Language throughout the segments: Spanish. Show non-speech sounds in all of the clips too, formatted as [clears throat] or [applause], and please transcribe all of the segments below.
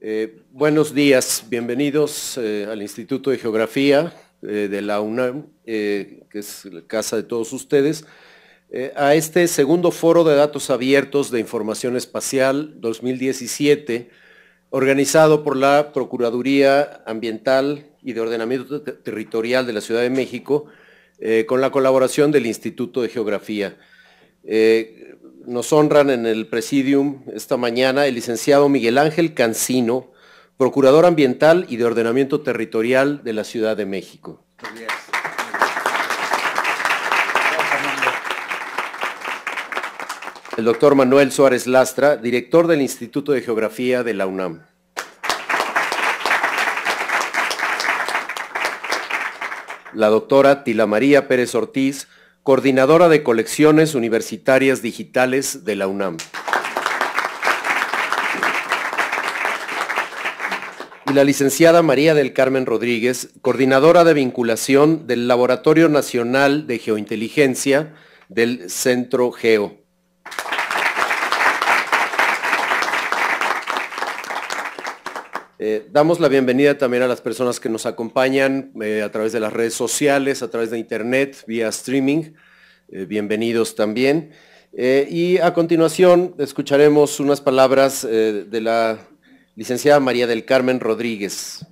Eh, buenos días, bienvenidos eh, al Instituto de Geografía eh, de la UNAM, que es la casa de todos ustedes, a este segundo foro de datos abiertos de información espacial 2017, organizado por la Procuraduría Ambiental y de Ordenamiento Territorial de la Ciudad de México, con la colaboración del Instituto de Geografía. Eh, nos honran en el presidium esta mañana el licenciado Miguel Ángel Cancino, procurador ambiental y de ordenamiento territorial de la Ciudad de México. el doctor Manuel Suárez Lastra, director del Instituto de Geografía de la UNAM. La doctora Tila María Pérez Ortiz, coordinadora de colecciones universitarias digitales de la UNAM. Y la licenciada María del Carmen Rodríguez, coordinadora de vinculación del Laboratorio Nacional de Geointeligencia del Centro Geo. Eh, damos la bienvenida también a las personas que nos acompañan eh, a través de las redes sociales, a través de internet, vía streaming. Eh, bienvenidos también. y a continuación escucharemos unas palabras de la licenciada María del Carmen Rodríguez.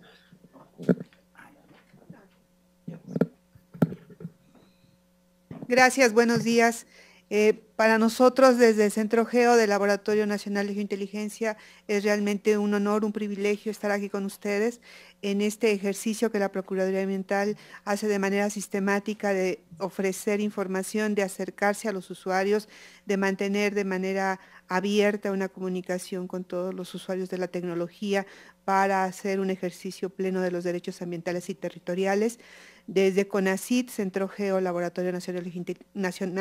Gracias, buenos días. Eh, para nosotros, desde el Centro Geo del Laboratorio Nacional de Geointeligencia, es realmente un honor, un privilegio estar aquí con ustedes en este ejercicio que la Procuraduría Ambiental hace de manera sistemática de ofrecer información, de acercarse a los usuarios, de mantener de manera abierta una comunicación con todos los usuarios de la tecnología para hacer un ejercicio pleno de los derechos ambientales y territoriales. Desde CONACIT, Centro Geo, Laboratorio Nacional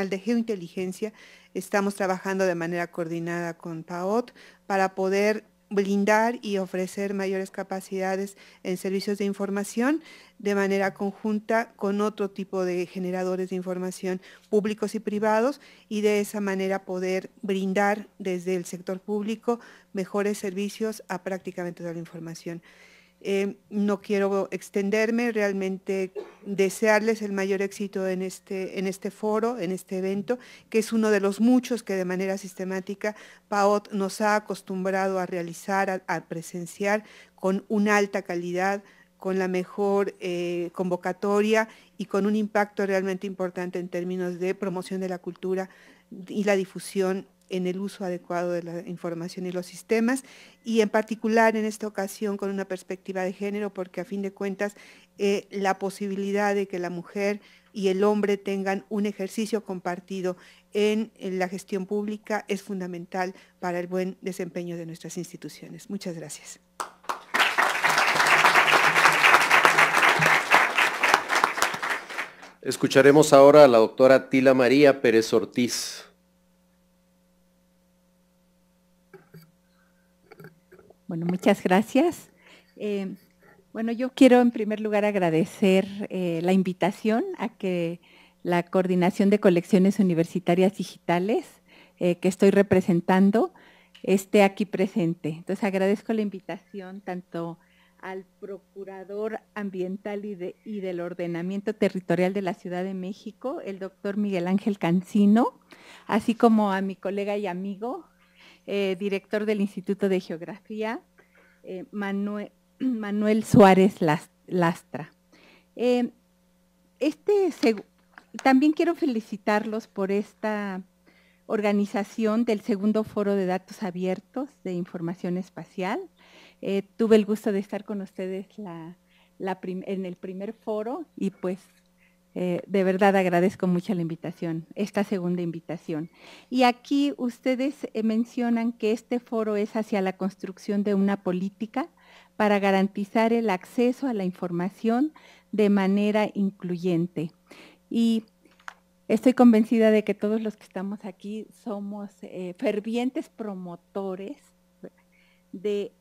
de Geointeligencia, estamos trabajando de manera coordinada con PAOT para poder blindar y ofrecer mayores capacidades en servicios de información de manera conjunta con otro tipo de generadores de información públicos y privados y de esa manera poder brindar desde el sector público mejores servicios a prácticamente toda la información. Eh, no quiero extenderme, realmente desearles el mayor éxito en este, en este foro, en este evento, que es uno de los muchos que de manera sistemática PAOT nos ha acostumbrado a realizar, a, presenciar con una alta calidad, con la mejor eh, convocatoria y con un impacto realmente importante en términos de promoción de la cultura y la difusión en el uso adecuado de la información y los sistemas, y en particular en esta ocasión con una perspectiva de género, porque a fin de cuentas eh, la posibilidad de que la mujer y el hombre tengan un ejercicio compartido en la gestión pública es fundamental para el buen desempeño de nuestras instituciones. Muchas gracias. Escucharemos ahora a la doctora Tila María Pérez Ortiz. Bueno, muchas gracias. Eh, bueno, yo quiero en primer lugar agradecer eh, la invitación a que la Coordinación de Colecciones Universitarias Digitales, eh, que estoy representando, esté aquí presente. Entonces agradezco la invitación tanto al Procurador Ambiental y del Ordenamiento Territorial de la Ciudad de México, el doctor Miguel Ángel Cancino, así como a mi colega y amigo eh, director del Instituto de Geografía, eh, [clears throat] Manuel, Suárez Lastra. Eh, este, también quiero felicitarlos por esta organización del segundo foro de datos abiertos de información espacial. tuve el gusto de estar con ustedes en el primer foro y pues eh, de verdad agradezco mucho la invitación, esta segunda invitación. Y aquí ustedes eh, mencionan que este foro es hacia la construcción de una política para garantizar el acceso a la información de manera incluyente. Y estoy convencida de que todos los que estamos aquí somos eh, fervientes promotores de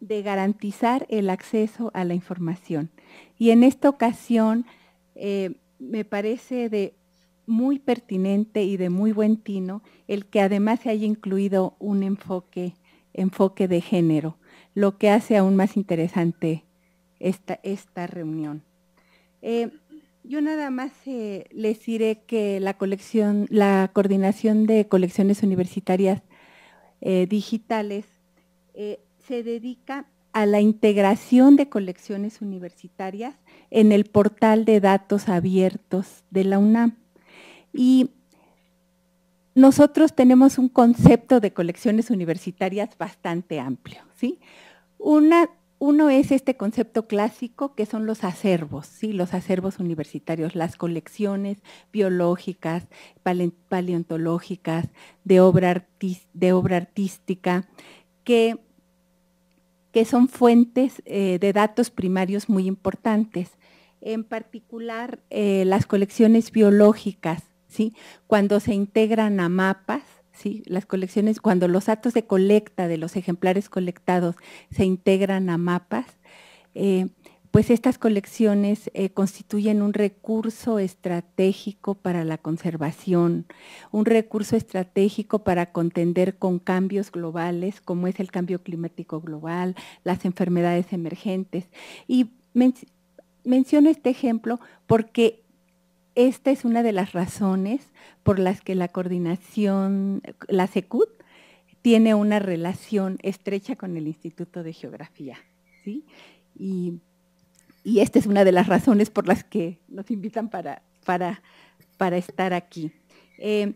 garantizar el acceso a la información. Y en esta ocasión me parece de muy pertinente y de muy buen tino el que además se haya incluido un enfoque, enfoque de género, lo que hace aún más interesante esta, reunión. Eh, yo nada más eh, les diré que la la coordinación de colecciones universitarias eh, digitales se dedica a la integración de colecciones universitarias en el portal de datos abiertos de la UNAM. Y nosotros tenemos un concepto de colecciones universitarias bastante amplio. ¿sí? uno es este concepto clásico que son los acervos, ¿sí? los acervos universitarios, las colecciones biológicas, paleontológicas, de obra, de obra artística, que, que son fuentes eh, de datos primarios muy importantes en particular eh, las colecciones biológicas, ¿sí? cuando se integran a mapas, ¿sí? las colecciones, cuando los datos de colecta de los ejemplares colectados se integran a mapas, eh, pues estas colecciones eh, constituyen un recurso estratégico para la conservación, un recurso estratégico para contender con cambios globales, como es el cambio climático global, las enfermedades emergentes. Y menciono este ejemplo porque esta es una de las razones por las que la coordinación, la SECUT, tiene una relación estrecha con el Instituto de Geografía. Y, esta es una de las razones por las que nos invitan para, para, estar aquí. Eh,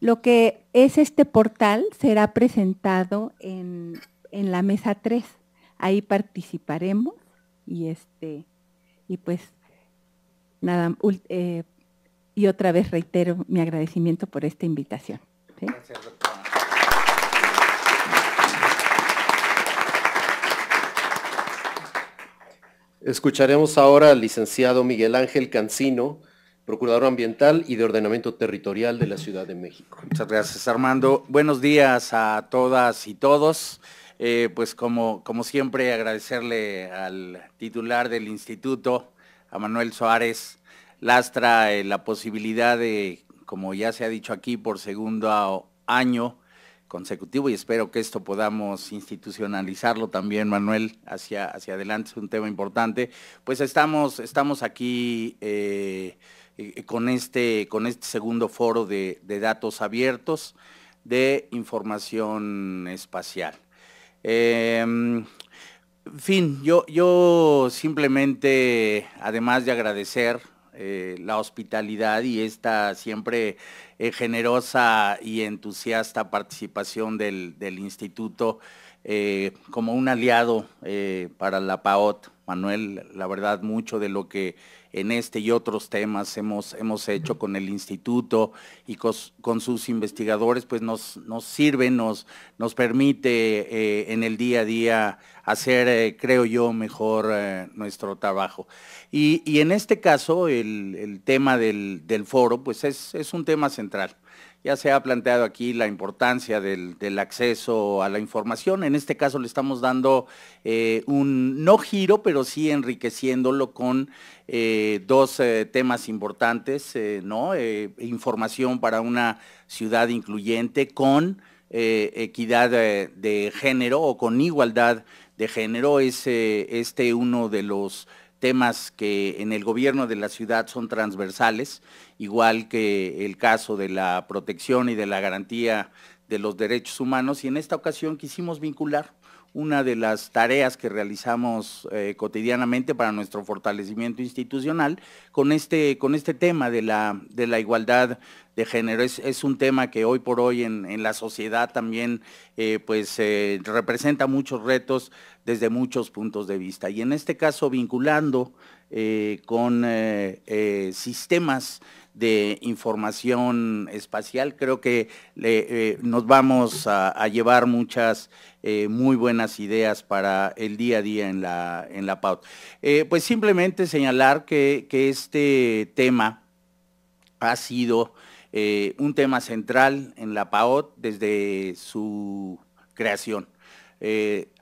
lo que es este portal será presentado en, en la mesa 3. Ahí participaremos y este y pues nada, eh, y otra vez reitero mi agradecimiento por esta invitación. Escucharemos ahora al licenciado Miguel Ángel Cancino, Procurador Ambiental y de Ordenamiento Territorial de la Ciudad de México. Muchas gracias, Armando. Buenos días a todas y todos. Eh, pues como, siempre, agradecerle al titular del instituto, a Manuel Suárez Lastra, eh, la posibilidad de, como ya se ha dicho aquí, por segundo año consecutivo, y espero que esto podamos institucionalizarlo también, Manuel, hacia, hacia adelante, es un tema importante. Pues estamos, estamos aquí eh, con, este, con este segundo foro de datos abiertos de información espacial. En em, fin, yo, yo simplemente, además de agradecer eh, la hospitalidad y esta siempre eh, generosa y entusiasta participación del, instituto eh, como un aliado para la PAOT Manuel, la verdad, mucho de lo que en este y otros temas hemos, hemos hecho con el instituto y con sus investigadores, pues nos, nos sirve, nos, nos permite eh, en el día a día hacer, eh, creo yo, mejor eh, nuestro trabajo. Y, en este caso, el, tema del, del foro, pues es, es un tema central. Ya se ha planteado aquí la importancia del, acceso a la información. En este caso le estamos dando eh, un, no giro, pero sí enriqueciéndolo con eh, dos eh, temas importantes, ¿no? información para una ciudad incluyente con equidad de género o con igualdad de género. Es este uno de los temas que en el gobierno de la ciudad son transversales, igual que el caso de la protección y de la garantía de los derechos humanos, y en esta ocasión quisimos vincular una de las tareas que realizamos eh, cotidianamente para nuestro fortalecimiento institucional con este, con este tema de la, de la igualdad de género. Es, un tema que hoy por hoy en, la sociedad también eh, pues, eh, representa muchos retos desde muchos puntos de vista. Y en este caso vinculando con sistemas de información espacial. Creo que eh, nos vamos a, llevar muchas eh, muy buenas ideas para el día a día en la, en la eh, pues simplemente señalar que, que, este tema ha sido un tema central en la PAOT desde su creación.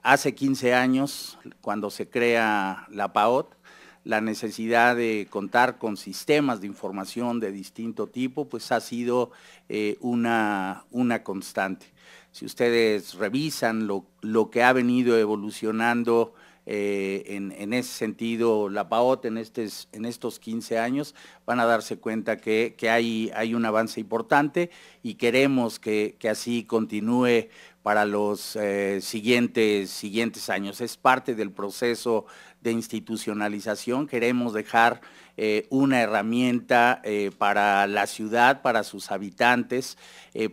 hace 15 años, cuando se crea la PAOT, la necesidad de contar con sistemas de información de distinto tipo, pues ha sido eh, una, una, constante. Si ustedes revisan lo, lo que ha venido evolucionando eh, en, ese sentido la PAOT en, en, estos 15 años, van a darse cuenta que, hay, hay, un avance importante y queremos que, que así continúe para los eh, siguientes, siguientes años. Es parte del proceso de institucionalización. Queremos dejar eh, una herramienta eh, para la ciudad, para sus habitantes,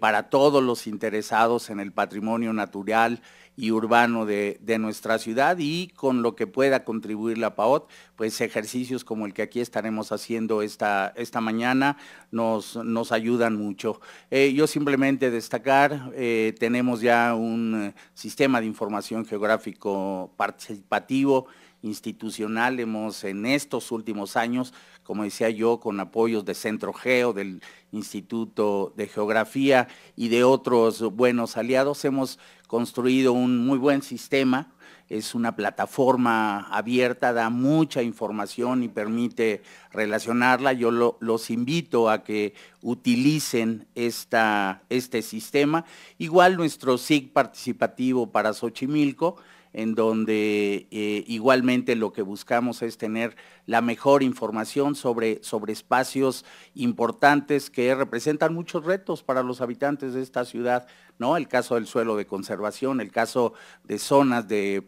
para todos los interesados en el patrimonio natural, y urbano de, nuestra ciudad y con lo que pueda contribuir la PAOT, pues ejercicios como el que aquí estaremos haciendo esta, esta mañana nos, nos ayudan mucho. Eh, yo simplemente destacar, eh, tenemos ya un eh, sistema de información geográfico participativo institucional, hemos en estos últimos años, como decía yo, con apoyos de Centro Geo, del Instituto de Geografía y de otros buenos aliados, hemos construido un muy buen sistema, es una plataforma abierta, da mucha información y permite relacionarla. Yo los invito a que utilicen esta, este sistema. Igual nuestro SIG participativo para Xochimilco, en donde eh, igualmente lo que buscamos es tener la mejor información sobre, sobre espacios importantes que representan muchos retos para los habitantes de esta ciudad ¿no? El caso del suelo de conservación, el caso de zonas de,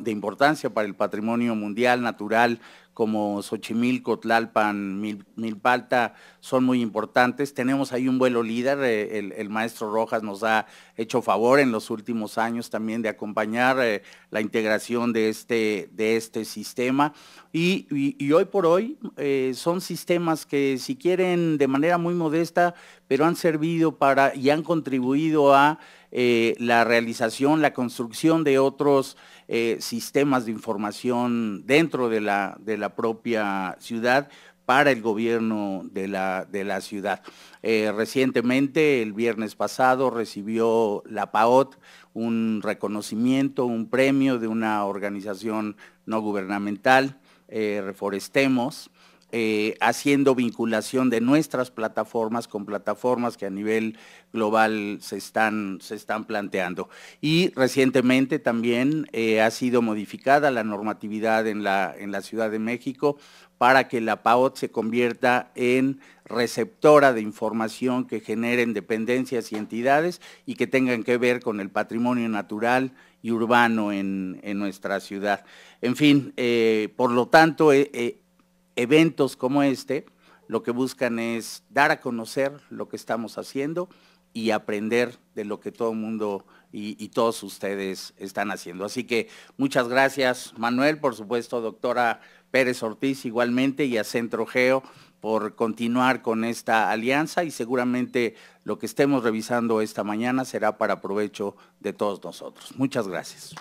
de importancia para el patrimonio mundial, natural, como Xochimilco, Cotlalpan Milpalta, son muy importantes. Tenemos ahí un vuelo líder, eh, el, maestro Rojas nos ha hecho favor en los últimos años también de acompañar eh, la integración de este, de este sistema. Y, hoy por hoy eh, son sistemas que si quieren de manera muy modesta pero han servido para y han contribuido a eh, la realización, la construcción de otros eh, sistemas de información dentro de la, de la propia ciudad, para el gobierno de la, de la ciudad. Eh, recientemente, el viernes pasado, recibió la PAOT un reconocimiento, un premio de una organización no gubernamental, Reforestemos, eh, haciendo vinculación de nuestras plataformas con plataformas que a nivel global se están, se están planteando. Y recientemente también eh, ha sido modificada la normatividad en la, en la Ciudad de México para que la PAOT se convierta en receptora de información que generen dependencias y entidades y que tengan que ver con el patrimonio natural y urbano en, nuestra ciudad. En fin, eh, por lo tanto, eventos como este lo que buscan es dar a conocer lo que estamos haciendo y aprender de lo que todo el mundo y, todos ustedes están haciendo. Así que muchas gracias, Manuel, por supuesto, doctora Pérez Ortiz igualmente y a Centro Geo por continuar con esta alianza y seguramente lo que estemos revisando esta mañana será para provecho de todos nosotros. Muchas gracias.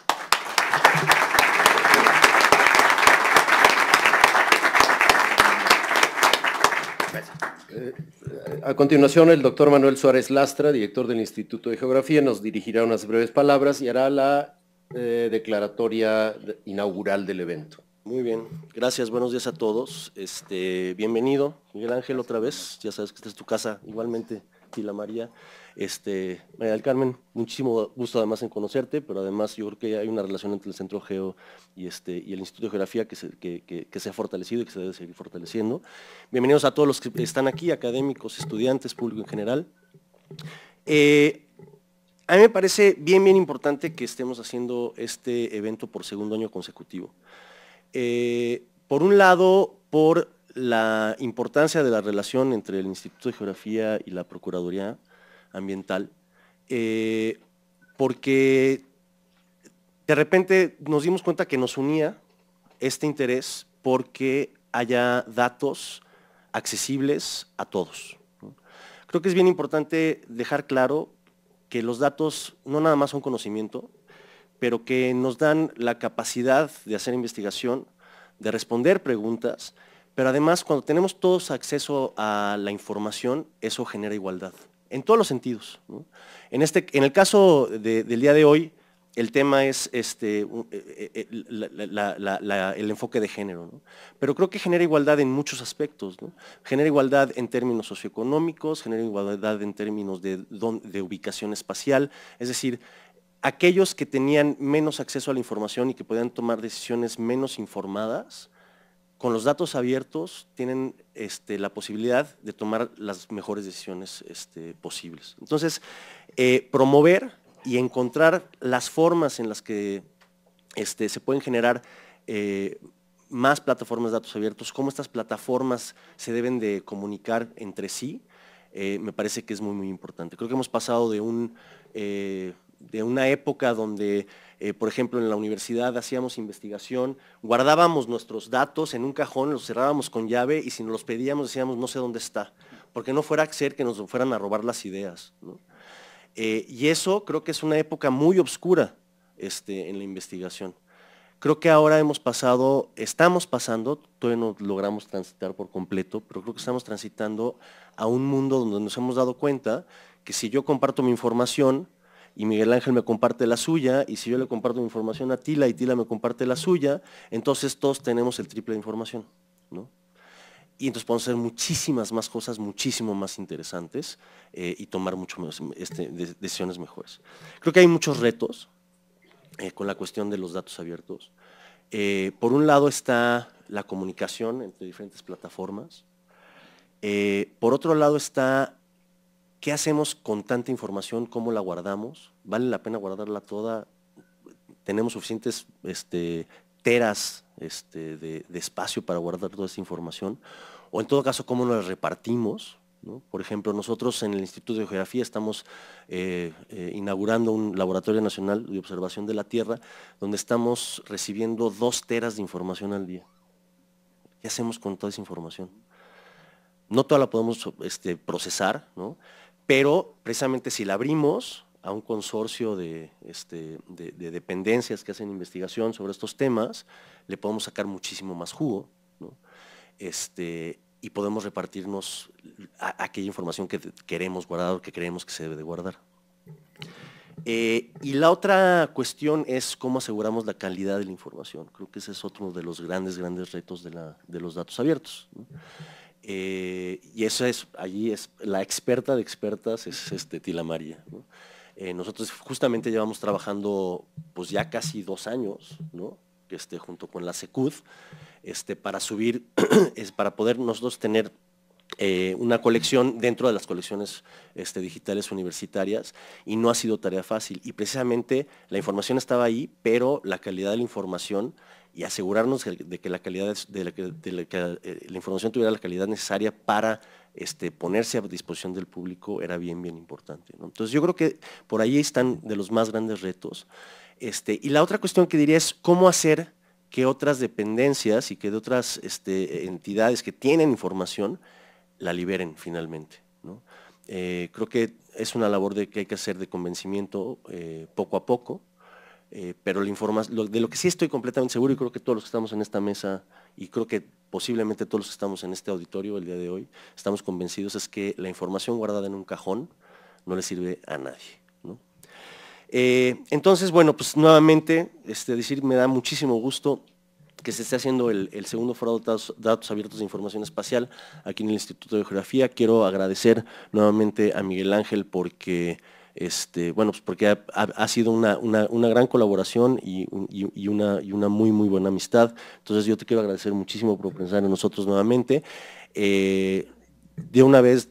Eh, a continuación, el doctor Manuel Suárez Lastra, director del Instituto de Geografía, nos dirigirá unas breves palabras y hará la eh, declaratoria inaugural del evento. Muy bien, gracias, buenos días a todos. Este, bienvenido, Miguel Ángel, otra vez. Ya sabes que esta es tu casa, igualmente. Tila María. Este, María eh, del Carmen, muchísimo gusto además en conocerte, pero además yo creo que hay una relación entre el Centro Geo y, este, y el Instituto de Geografía que se, ha fortalecido y que se debe seguir fortaleciendo. Bienvenidos a todos los que están aquí, académicos, estudiantes, público en general. Eh, a mí me parece bien, bien importante que estemos haciendo este evento por segundo año consecutivo. Eh, por un lado, por la importancia de la relación entre el Instituto de Geografía y la Procuraduría Ambiental, eh, porque de repente nos dimos cuenta que nos unía este interés porque haya datos accesibles a todos. Creo que es bien importante dejar claro que los datos no nada más son conocimiento, pero que nos dan la capacidad de hacer investigación, de responder preguntas pero además, cuando tenemos todos acceso a la información, eso genera igualdad, en todos los sentidos. En, este, en el caso del día de hoy, el tema es este, e, e, e, el enfoque de género, pero creo que genera igualdad en muchos aspectos. Genera igualdad en términos socioeconómicos, genera igualdad en términos de, de ubicación espacial, es decir, aquellos que tenían menos acceso a la información y que podían tomar decisiones menos informadas, con los datos abiertos tienen este, la posibilidad de tomar las mejores decisiones este, posibles. Entonces, eh, promover y encontrar las formas en las que este, se pueden generar eh, más plataformas de datos abiertos, cómo estas plataformas se deben de comunicar entre sí, eh, me parece que es muy, muy importante. Creo que hemos pasado de un de una época donde, eh, por ejemplo, en la universidad hacíamos investigación, guardábamos nuestros datos en un cajón, los cerrábamos con llave y si nos los pedíamos decíamos no sé dónde está, porque no fuera a ser que nos fueran a robar las ideas. Eh, y eso creo que es una época muy oscura este, en la investigación. Creo que ahora hemos pasado, estamos pasando, todavía no logramos transitar por completo, pero creo que estamos transitando a un mundo donde nos hemos dado cuenta que si yo comparto mi información, y Miguel Ángel me comparte la suya, y si yo le comparto mi información a Tila y Tila me comparte la suya, entonces todos tenemos el triple de información. Y entonces podemos hacer muchísimas más cosas, muchísimo más interesantes eh, y tomar mucho menos, este, decisiones mejores. Creo que hay muchos retos eh, con la cuestión de los datos abiertos. Eh, por un lado está la comunicación entre diferentes plataformas. por otro lado está ¿Qué hacemos con tanta información? ¿Cómo la guardamos? ¿Vale la pena guardarla toda? ¿Tenemos suficientes este, teras este, de, espacio para guardar toda esa información? O en todo caso, ¿cómo la repartimos? Por ejemplo, nosotros en el Instituto de Geografía estamos eh, eh, inaugurando un Laboratorio Nacional de Observación de la Tierra, donde estamos recibiendo dos teras de información al día. ¿Qué hacemos con toda esa información? No toda la podemos este, procesar, ¿no? Pero precisamente si la abrimos a un consorcio este, de, dependencias que hacen investigación sobre estos temas, le podemos sacar muchísimo más jugo este, y podemos repartirnos aquella información que queremos guardar o que creemos que se debe de guardar. Eh, y la otra cuestión es cómo aseguramos la calidad de la información. Creo que ese es otro de los grandes, grandes retos de, los datos abiertos. Eh, y eso es, allí es la experta de expertas, es este, Tila María. Eh, nosotros justamente llevamos trabajando pues ya casi dos años, ¿no? esté junto con la SECUD, este, para subir, [clears throat] es para poder nosotros tener eh, una colección dentro de las colecciones este, digitales universitarias y no ha sido tarea fácil. Y precisamente la información estaba ahí, pero la calidad de la información y asegurarnos de que la calidad eh, la, información tuviera la calidad necesaria para este, ponerse a disposición del público era bien, bien importante. Entonces yo creo que por ahí están de los más grandes retos. Este, y la otra cuestión que diría es cómo hacer que otras dependencias y que de otras este, entidades que tienen información la liberen finalmente. Eh, creo que es una labor que hay que hacer de convencimiento eh, poco a poco, eh, pero la de lo que sí estoy completamente seguro, y creo que todos los que estamos en esta mesa, y creo que posiblemente todos los que estamos en este auditorio el día de hoy, estamos convencidos es que la información guardada en un cajón no le sirve a nadie. Eh, entonces, bueno, pues nuevamente, este, decir, me da muchísimo gusto que se esté haciendo el, segundo foro de datos, abiertos de información espacial aquí en el Instituto de Geografía. Quiero agradecer nuevamente a Miguel Ángel porque este, bueno, pues porque ha, sido una, gran colaboración y, una, muy, muy buena amistad. Entonces yo te quiero agradecer muchísimo por pensar en nosotros nuevamente. Eh, de una vez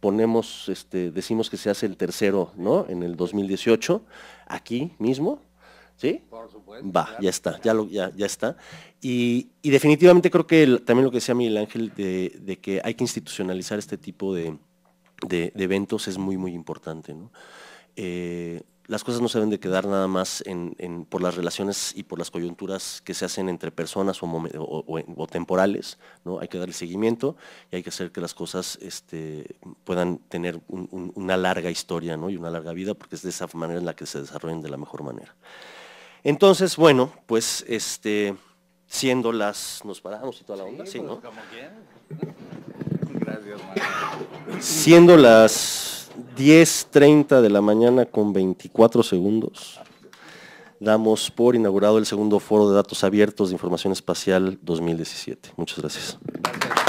ponemos, este, decimos que se hace el tercero, ¿no? En el 2018, aquí mismo, ¿Sí? Por supuesto. Va, ya está, ya, lo, ya, está. Y, definitivamente creo que también lo que decía Miguel Ángel de, que hay que institucionalizar este tipo de, de, eventos es muy, muy importante. Eh, las cosas no se deben de quedar nada más por las relaciones y por las coyunturas que se hacen entre personas o, temporales, ¿no? hay que dar el seguimiento y hay que hacer que las cosas este, puedan tener una larga historia y una larga vida, porque es de esa manera en la que se desarrollen de la mejor manera. Entonces, bueno, pues este, siendo las... ¿Nos paramos y toda la onda? Pues, ¿no? Siendo las 10.30 de la mañana con 24 segundos, damos por inaugurado el segundo foro de datos abiertos de información espacial 2017. Muchas gracias.